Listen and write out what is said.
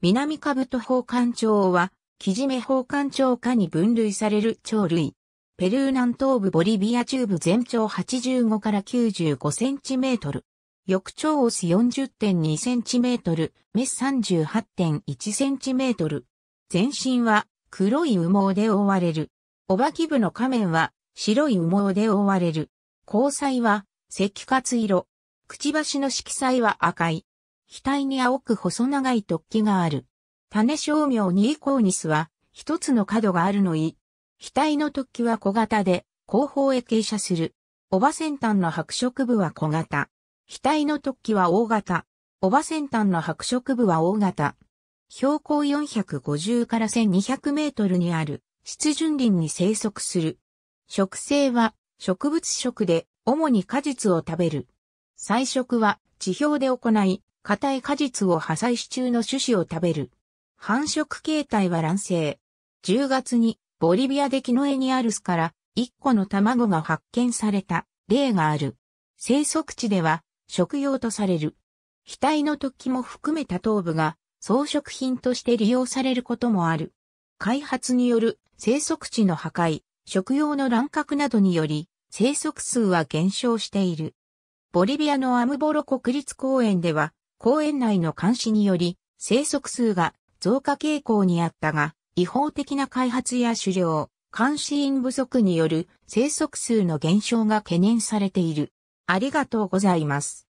南カブト宝冠鳥は、キジメ宝冠鳥科に分類される鳥類。ペルー南東部ボリビア中部全長85から95センチメートル。翼長オス40.2センチメートル、メス38.1センチメートル。全身は黒い羽毛で覆われる。おばき部の仮面は白い羽毛で覆われる。交際は赤活色。くちばしの色彩は赤い。額に青く細長い突起がある。種商名にイコーニスは、一つの角があるのい。額の突起は小型で、後方へ傾斜する。おば先端の白色部は小型。額の突起は大型。おば先端の白色部は大型。標高450から1200メートルにある、湿潤林に生息する。食性は植物食で、主に果実を食べる。菜食は地表で行い、硬い果実を破砕し中の種子を食べる。繁殖形態は卵生。10月にボリビアでキノエニアルスから1個の卵が発見された例がある。生息地では食用とされる。額の突起も含めた頭部が装飾品として利用されることもある。開発による生息地の破壊、食用の乱獲などにより生息数は減少している。ボリビアのアムボロ国立公園では公園内の監視により、生息数が増加傾向にあったが、違法的な開発や狩猟、監視員不足による生息数の減少が懸念されている。ありがとうございます。